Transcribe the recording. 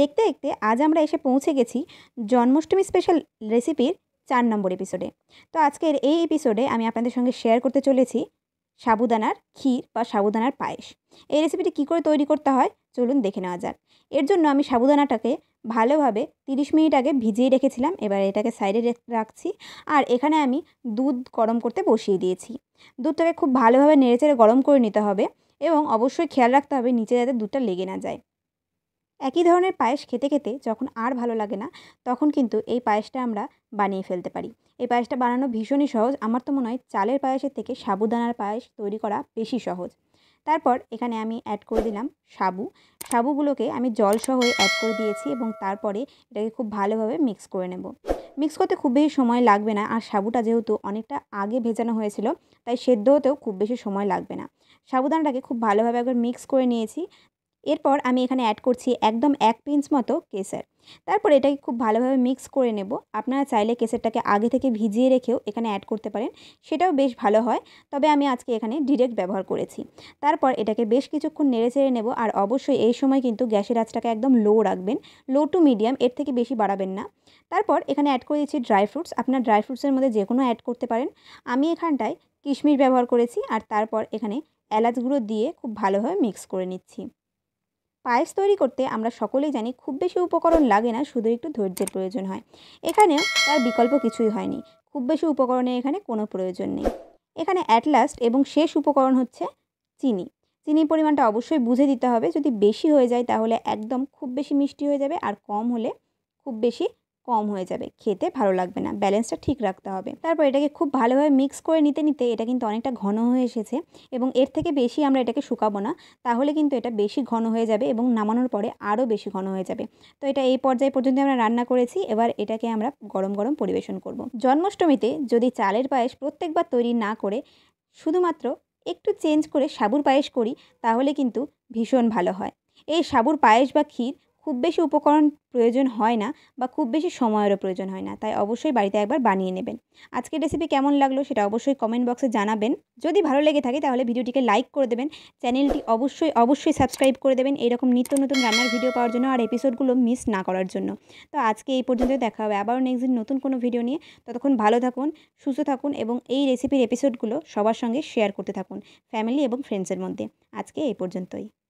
দেখতে দেখতে আজ আমরা এসে পৌঁছে গেছি জন্মাষ্টমী স্পেশাল রেসিপির চার নম্বর এপিসোডে তো আজকের এই এপিসোডে আমি আপনাদের সঙ্গে শেয়ার করতে চলেছি সাবুদানার ক্ষীর বা সাবুদানার পায়েস এই রেসিপিটি কী করে তৈরি করতে হয় চলুন দেখে নেওয়া যাক এর জন্য আমি সাবুদানাটাকে ভালোভাবে 30 মিনিট আগে ভিজিয়ে রেখেছিলাম এবার এটাকে সাইডে রাখছি আর এখানে আমি দুধ গরম করতে বসিয়ে দিয়েছি দুধটাকে খুব ভালোভাবে নেড়েচেড়ে গরম করে নিতে হবে এবং অবশ্যই খেয়াল রাখতে হবে নিচে যাতে দুধটা লেগে না যায় একই ধরনের পায়েস খেতে খেতে যখন আর ভালো লাগে না তখন কিন্তু এই পায়েসটা আমরা বানিয়ে ফেলতে পারি এই পায়েসটা বানানো ভীষণই সহজ আমার তো মনে হয় চালের পায়েসের থেকে সাবুদানার পায়েস তৈরি করা বেশি সহজ তারপর এখানে আমি অ্যাড করে দিলাম সাবু সাবুগুলোকে আমি জল সহ অ্যাড করে দিয়েছি এবং তারপরে এটাকে খুব ভালোভাবে মিক্স করে নেব মিক্স করতে খুব বেশি সময় লাগবে না আর সাবুটা যেহেতু অনেকটা আগে ভেজানো হয়েছিল তাই সেদ্ধ হতেও খুব বেশি সময় লাগবে না সাবুদানাটাকে খুব ভালোভাবে একবার মিক্স করে নিয়েছি এরপর আমি এখানে অ্যাড করছি একদম এক পিঞ্চ মতো কেসার তারপর এটাকে খুব ভালোভাবে মিক্স করে নেব আপনারা চাইলে কেসারটাকে আগে থেকে ভিজিয়ে রেখেও এখানে অ্যাড করতে পারেন সেটাও বেশ ভালো হয় তবে আমি আজকে এখানে ডিরেক্ট ব্যবহার করেছি তারপর এটাকে বেশ কিছুক্ষণ নেড়ে চেড়ে নেব আর অবশ্যই এই সময় কিন্তু গ্যাসের আঁচটাকে একদম লো রাখবেন লো টু মিডিয়াম এর থেকে বেশি বাড়াবেন না তারপর এখানে অ্যাড করে দিচ্ছি ড্রাই ফ্রুটস আপনার ড্রাই ফ্রুটসের মধ্যে যে কোনো অ্যাড করতে পারেন আমি এখানটায় কিশমিশ ব্যবহার করেছি আর তারপর এখানে এলাচগুলো দিয়ে খুব ভালোভাবে মিক্স করে নিচ্ছি পায়েস তৈরি করতে আমরা সকলেই জানি খুব বেশি উপকরণ লাগে না শুধু একটু ধৈর্যের প্রয়োজন হয় এখানেও তার বিকল্প কিছুই হয়নি খুব বেশি উপকরণের এখানে কোনো প্রয়োজন নেই এখানে অ্যাটলাস্ট এবং শেষ উপকরণ হচ্ছে চিনি চিনির পরিমাণটা অবশ্যই বুঝে দিতে হবে যদি বেশি হয়ে যায় তাহলে একদম খুব বেশি মিষ্টি হয়ে যাবে আর কম হলে খুব বেশি কম হয়ে যাবে খেতে ভালো লাগবে না ব্যালেন্সটা ঠিক রাখতে হবে তারপর এটাকে খুব ভালোভাবে মিক্স করে নিতে নিতে এটা কিন্তু অনেকটা ঘন হয়ে এসেছে এবং এর থেকে বেশি আমরা এটাকে শুকাবো না তাহলে কিন্তু এটা বেশি ঘন হয়ে যাবে এবং নামানোর পরে আরও বেশি ঘন হয়ে যাবে তো এটা এই পর্যায়ে পর্যন্ত আমরা রান্না করেছি এবার এটাকে আমরা গরম গরম পরিবেশন করব। জন্মাষ্টমীতে যদি চালের পায়েস প্রত্যেকবার তৈরি না করে শুধুমাত্র একটু চেঞ্জ করে সাবুর পায়েস করি তাহলে কিন্তু ভীষণ ভালো হয় এই সাবুর পায়েস বা ক্ষীর খুব বেশি উপকরণ প্রয়োজন হয় না বা খুব বেশি সময়েরও প্রয়োজন হয় না তাই অবশ্যই বাড়িতে একবার বানিয়ে নেবেন আজকের রেসিপি কেমন লাগলো সেটা অবশ্যই কমেন্ট বক্সে জানাবেন যদি ভালো লেগে থাকে তাহলে ভিডিওটিকে লাইক করে দেবেন চ্যানেলটি অবশ্যই অবশ্যই সাবস্ক্রাইব করে দেবেন এরকম নিত্য নতুন রান্নার ভিডিও পাওয়ার জন্য আর এপিসোডগুলো মিস না করার জন্য তো আজকে এই পর্যন্ত দেখা হবে আবারও নেক্সট দিন নতুন কোনো ভিডিও নিয়ে ততক্ষণ ভালো থাকুন সুস্থ থাকুন এবং এই রেসিপির এপিসোডগুলো সবার সঙ্গে শেয়ার করতে থাকুন ফ্যামিলি এবং ফ্রেন্ডসের মধ্যে আজকে এই পর্যন্তই